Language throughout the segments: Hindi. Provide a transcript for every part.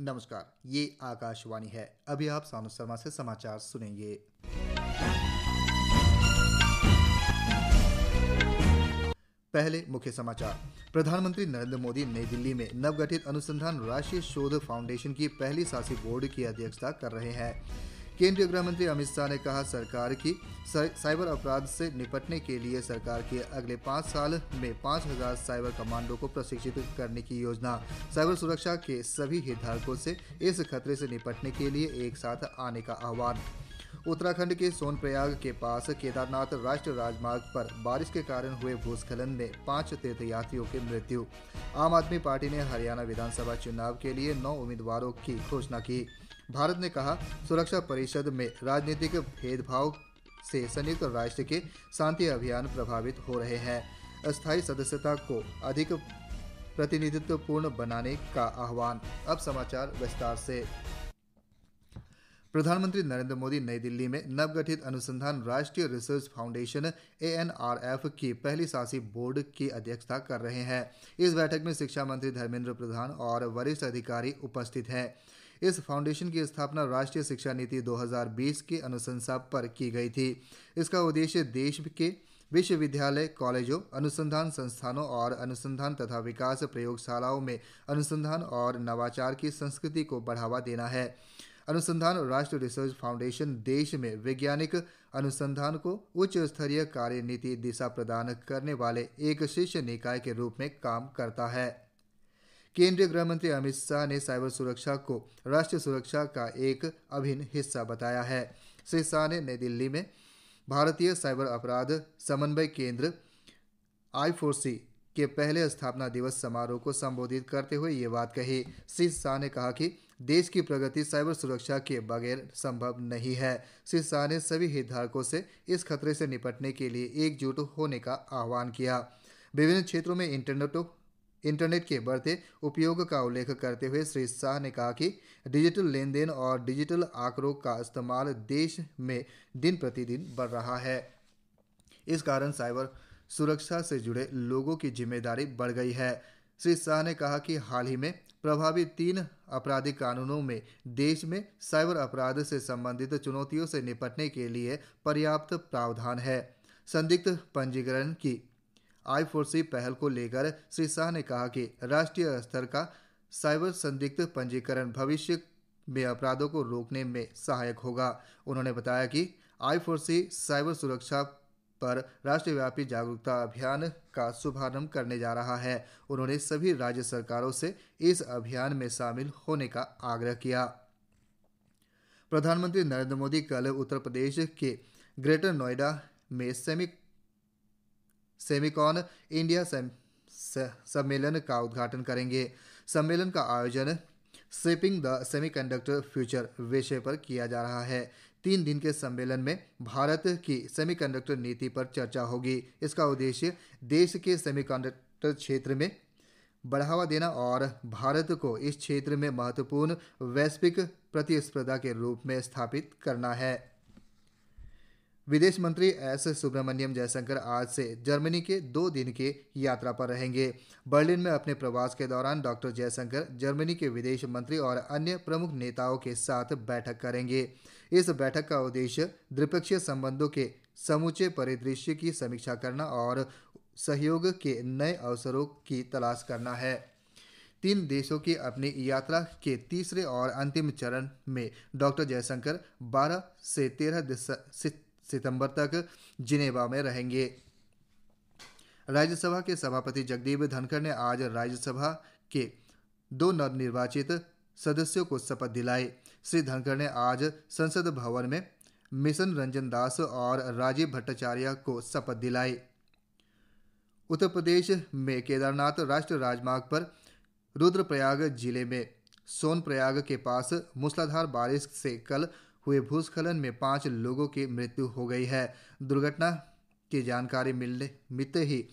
नमस्कार ये आकाशवाणी है अभी आप सानु शर्मा से समाचार सुनेंगे पहले मुख्य समाचार प्रधानमंत्री नरेंद्र मोदी नई दिल्ली में नवगठित अनुसंधान राष्ट्रीय शोध फाउंडेशन की पहली शासी बोर्ड की अध्यक्षता कर रहे हैं केंद्रीय गृह मंत्री अमित शाह ने कहा सरकार की साइबर अपराध से निपटने के लिए सरकार के अगले पाँच साल में पाँच हजार साइबर कमांडो को प्रशिक्षित करने की योजना साइबर सुरक्षा के सभी हितधारकों से इस खतरे से निपटने के लिए एक साथ आने का आह्वान उत्तराखंड के सोनप्रयाग के पास केदारनाथ राष्ट्रीय राजमार्ग पर बारिश के कारण हुए भूस्खलन में पांच तीर्थयात्रियों की मृत्यु आम आदमी पार्टी ने हरियाणा विधानसभा चुनाव के लिए नौ उम्मीदवारों की घोषणा की भारत ने कहा सुरक्षा परिषद में राजनीतिक भेदभाव से संयुक्त राष्ट्र के शांति अभियान प्रभावित हो रहे हैं अस्थायी सदस्यता को अधिक प्रतिनिधित्वपूर्ण बनाने का आह्वान अब समाचार विस्तार से प्रधानमंत्री नरेंद्र मोदी नई दिल्ली में नवगठित अनुसंधान राष्ट्रीय रिसर्च फाउंडेशन ए की पहली शासी बोर्ड की अध्यक्षता कर रहे हैं इस बैठक में शिक्षा मंत्री धर्मेंद्र प्रधान और वरिष्ठ अधिकारी उपस्थित हैं इस फाउंडेशन की स्थापना राष्ट्रीय शिक्षा नीति 2020 की अनुशंसा पर की गई थी इसका उद्देश्य देश के विश्वविद्यालय कॉलेजों अनुसंधान संस्थानों और अनुसंधान तथा विकास प्रयोगशालाओं में अनुसंधान और नवाचार की संस्कृति को बढ़ावा देना है अनुसंधान राष्ट्र रिसर्च फाउंडेशन देश में वैज्ञानिक अनुसंधान को उच्च स्तरीय कार्यनीति दिशा प्रदान करने वाले एक शीर्ष निकाय के रूप में काम करता है केंद्रीय गृहमंत्री अमित शाह ने साइबर सुरक्षा को राष्ट्रीय सुरक्षा का एक अभिन्न हिस्सा बताया है श्री शाह ने नई दिल्ली में भारतीय साइबर अपराध समन्वय केंद्र आई के पहले स्थापना दिवस समारोह को संबोधित करते हुए ये बात कही श्री शाह ने कहा कि देश की प्रगति साइबर सुरक्षा के बगैर संभव नहीं है श्री शाह ने सभी हितधारकों से इस खतरे से निपटने के लिए एकजुट होने का आह्वान किया विभिन्न क्षेत्रों में इंटरनेट इंटरनेट के बढ़ते उपयोग का उल्लेख करते हुए श्री शाह ने कहा कि डिजिटल लेन देन और डिजिटल आंकड़ों का इस्तेमाल देश में दिन प्रतिदिन बढ़ रहा है इस कारण साइबर सुरक्षा से जुड़े लोगों की जिम्मेदारी बढ़ गई है श्री शाह ने कहा कि हाल ही में प्रभावी तीन आपराधिक कानूनों में देश में साइबर अपराध से संबंधित चुनौतियों से निपटने के लिए पर्याप्त प्रावधान है संदिग्ध पंजीकरण की आई फोर सी पहल को लेकर श्री शाह ने कहा कि राष्ट्रीय स्तर का साइबर संदिग्ध पंजीकरण भविष्य में अपराधों को रोकने में सहायक होगा उन्होंने बताया कि आई फोर सी साइबर सुरक्षा पर राष्ट्रव्यापी जागरूकता अभियान का शुभारंभ करने जा रहा है उन्होंने सभी राज्य सरकारों से इस अभियान में शामिल होने का आग्रह किया प्रधानमंत्री नरेंद्र मोदी कल उत्तर प्रदेश के ग्रेटर नोएडा में सेमी सेमिकॉन इंडिया सम्मेलन का उद्घाटन करेंगे सम्मेलन का आयोजन सेपिंग द सेमीकंडक्टर फ्यूचर विषय पर किया जा रहा है तीन दिन के सम्मेलन में भारत की सेमीकंडक्टर नीति पर चर्चा होगी इसका उद्देश्य देश के सेमीकंडक्टर क्षेत्र में बढ़ावा देना और भारत को इस क्षेत्र में महत्वपूर्ण वैश्विक प्रतिस्पर्धा के रूप में स्थापित करना है विदेश मंत्री एस सुब्रमण्यम जयशंकर आज से जर्मनी के दो दिन के यात्रा पर रहेंगे बर्लिन में अपने प्रवास के दौरान डॉक्टर जयशंकर जर्मनी के विदेश मंत्री और अन्य प्रमुख नेताओं के साथ बैठक करेंगे इस बैठक का उद्देश्य द्विपक्षीय संबंधों के समूचे परिदृश्य की समीक्षा करना और सहयोग के नए अवसरों की तलाश करना है तीन देशों की अपनी यात्रा के तीसरे और अंतिम चरण में डॉक्टर जयशंकर 12 से 13 सितंबर तक जिनेवा में रहेंगे राज्यसभा के सभापति जगदीप धनखड़ ने आज राज्यसभा के दो नवनिर्वाचित सदस्यों को शपथ दिलाई श्री धनखड़ ने आज संसद भवन में मिशन रंजन दास और राजीव भट्टाचार्य को शपथ दिलाई उत्तर प्रदेश में केदारनाथ राष्ट्रीय राजमार्ग पर रुद्रप्रयाग जिले में सोनप्रयाग के पास मूसलाधार बारिश से कल हुए भूस्खलन में पांच लोगों की मृत्यु हो गई है दुर्घटना की जानकारी मिलने मिलते ही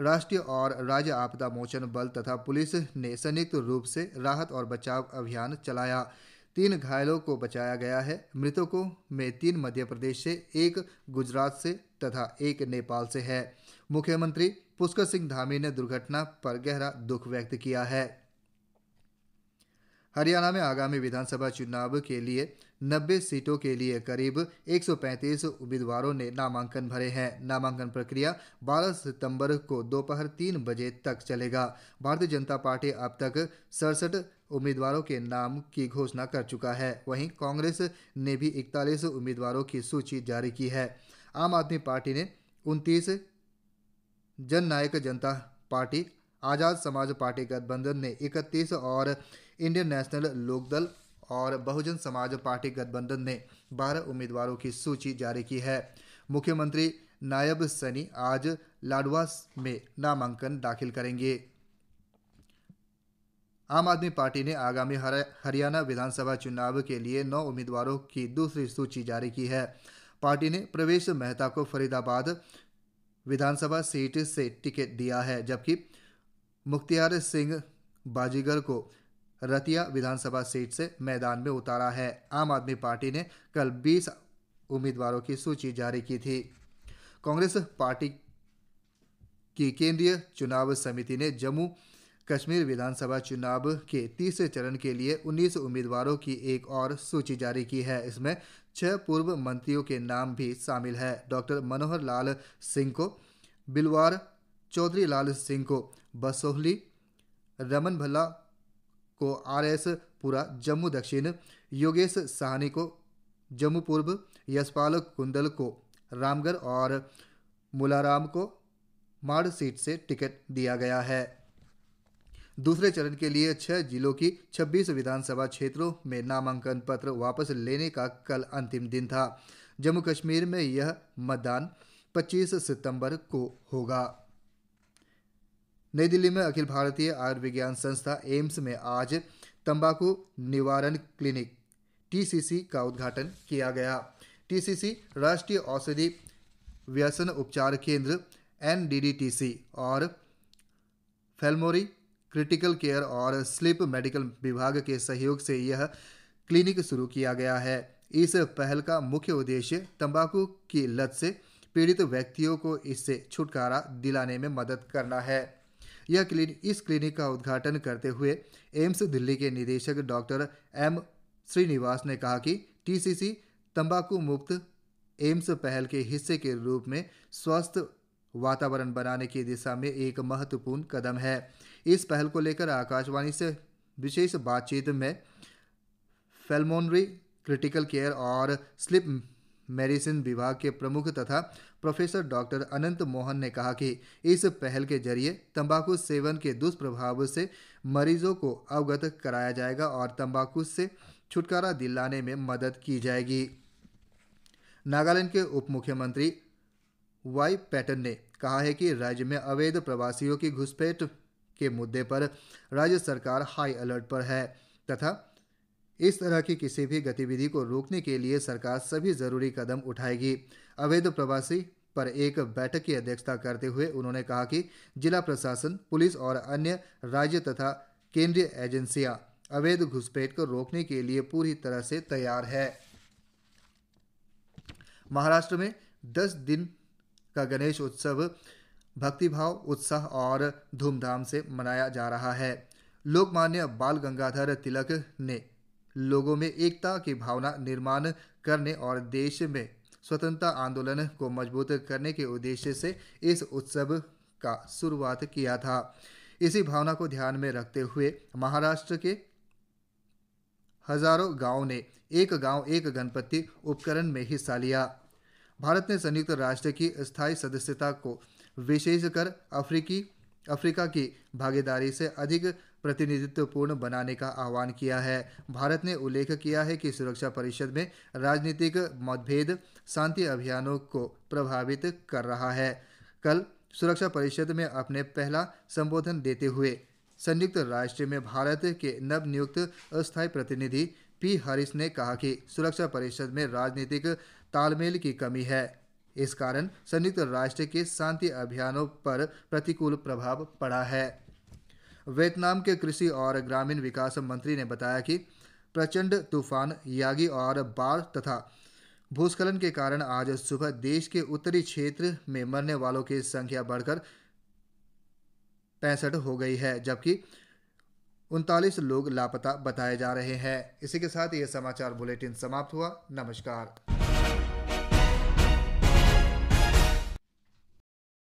राष्ट्रीय और राज्य आपदा मोचन बल तथा पुलिस ने संयुक्त रूप से राहत और बचाव अभियान चलाया तीन घायलों को बचाया गया है मृतकों में तीन मध्य प्रदेश से एक गुजरात से तथा एक नेपाल से है मुख्यमंत्री पुष्कर सिंह धामी ने दुर्घटना पर गहरा दुख व्यक्त किया है हरियाणा में आगामी विधानसभा चुनाव के लिए नब्बे सीटों के लिए करीब 135 उम्मीदवारों ने नामांकन भरे हैं नामांकन प्रक्रिया 12 सितंबर को दोपहर तीन बजे तक चलेगा भारतीय जनता पार्टी अब तक सड़सठ उम्मीदवारों के नाम की घोषणा कर चुका है वहीं कांग्रेस ने भी 41 उम्मीदवारों की सूची जारी की है आम आदमी पार्टी ने उनतीस जन नायक जनता पार्टी आजाद समाज पार्टी गठबंधन ने 31 और इंडियन नेशनल लोकदल और बहुजन समाज पार्टी गठबंधन ने बारह उम्मीदवारों की सूची जारी की है मुख्यमंत्री नायब सनी आज लाडवा में नामांकन दाखिल करेंगे आम आदमी पार्टी ने आगामी हरियाणा विधानसभा चुनाव के लिए नौ उम्मीदवारों की दूसरी सूची जारी की है पार्टी ने प्रवेश मेहता को फरीदाबाद विधानसभा सीट से टिकट दिया है जबकि मुख्तियार सिंह बाजीगर को रतिया विधानसभा सीट से मैदान में उतारा है आम आदमी पार्टी ने कल 20 उम्मीदवारों की सूची जारी की थी कांग्रेस पार्टी की केंद्रीय चुनाव समिति ने जम्मू कश्मीर विधानसभा चुनाव के तीसरे चरण के लिए 19 उम्मीदवारों की एक और सूची जारी की है इसमें छह पूर्व मंत्रियों के नाम भी शामिल है डॉक्टर मनोहर लाल सिंह को बिलवार चौधरी लाल सिंह को बसोहली रमन भल्ला को आर एस पुरा जम्मू दक्षिण योगेश साहनी को जम्मू पूर्व यशपाल कुंदल को रामगढ़ और मुलाराम को माड़ सीट से टिकट दिया गया है दूसरे चरण के लिए छह जिलों की 26 विधानसभा क्षेत्रों में नामांकन पत्र वापस लेने का कल अंतिम दिन था जम्मू कश्मीर में यह मतदान 25 सितंबर को होगा नई दिल्ली में अखिल भारतीय आयुर्विज्ञान संस्था एम्स में आज तंबाकू निवारण क्लिनिक टीसीसी का उद्घाटन किया गया टीसीसी राष्ट्रीय औषधि व्यसन उपचार केंद्र एनडीडीटीसी और फेलमोरी क्रिटिकल केयर और स्लिप मेडिकल विभाग के सहयोग से यह क्लिनिक शुरू किया गया है इस पहल का मुख्य उद्देश्य तंबाकू की लत से पीड़ित व्यक्तियों को इससे छुटकारा दिलाने में मदद करना है यह क्लिन, इस क्लिनिक का उद्घाटन करते हुए एम्स दिल्ली के निदेशक डॉक्टर एम श्रीनिवास ने कहा कि टीसीसी तंबाकू मुक्त एम्स पहल के हिस्से के रूप में स्वस्थ वातावरण बनाने की दिशा में एक महत्वपूर्ण कदम है इस पहल को लेकर आकाशवाणी से विशेष बातचीत में फेलमोनरी क्रिटिकल केयर और स्लिप मेडिसिन विभाग के प्रमुख तथा प्रोफेसर डॉक्टर अनंत मोहन ने कहा कि इस पहल के जरिए तंबाकू सेवन के दुष्प्रभाव से मरीजों को अवगत कराया जाएगा और तंबाकू से छुटकारा दिलाने में मदद की जाएगी नागालैंड के उप मुख्यमंत्री वाई पैटन ने कहा है कि राज्य में अवैध प्रवासियों की घुसपैठ के मुद्दे पर राज्य सरकार हाई अलर्ट पर है तथा इस तरह की किसी भी गतिविधि को रोकने के लिए सरकार सभी जरूरी कदम उठाएगी अवैध प्रवासी पर एक बैठक की अध्यक्षता करते हुए उन्होंने कहा कि जिला प्रशासन पुलिस और अन्य राज्य तथा केंद्रीय एजेंसियां अवैध घुसपैठ को रोकने के लिए पूरी तरह से तैयार है महाराष्ट्र में दस दिन का गणेश उत्सव भक्तिभाव उत्साह और धूमधाम से मनाया जा रहा है लोकमान्य बाल गंगाधर तिलक ने लोगों में एकता की भावना निर्माण करने और देश में स्वतंत्रता आंदोलन को मजबूत करने के उद्देश्य से इस उत्सव का शुरुआत किया था इसी भावना को ध्यान में रखते हुए महाराष्ट्र के हजारों गांवों ने एक गांव एक गणपति उपकरण में हिस्सा लिया भारत ने संयुक्त राष्ट्र की स्थायी सदस्यता को विशेषकर अफ्रीकी अफ्रीका की भागीदारी से अधिक प्रतिनिधित्वपूर्ण बनाने का आह्वान किया है भारत ने उल्लेख किया है कि सुरक्षा परिषद में राजनीतिक मतभेद शांति अभियानों को प्रभावित कर रहा है कल सुरक्षा परिषद में अपने पहला संबोधन देते हुए संयुक्त राष्ट्र में भारत के नव नियुक्त अस्थायी प्रतिनिधि पी हरिस ने कहा कि सुरक्षा परिषद में राजनीतिक तालमेल की कमी है इस कारण संयुक्त राष्ट्र के शांति अभियानों पर प्रतिकूल प्रभाव पड़ा है वियतनाम के कृषि और ग्रामीण विकास मंत्री ने बताया कि प्रचंड तूफान यागी और बाढ़ तथा भूस्खलन के कारण आज सुबह देश के उत्तरी क्षेत्र में मरने वालों की संख्या बढ़कर पैंसठ हो गई है जबकि उनतालीस लोग लापता बताए जा रहे हैं इसी के साथ ये समाचार बुलेटिन समाप्त हुआ नमस्कार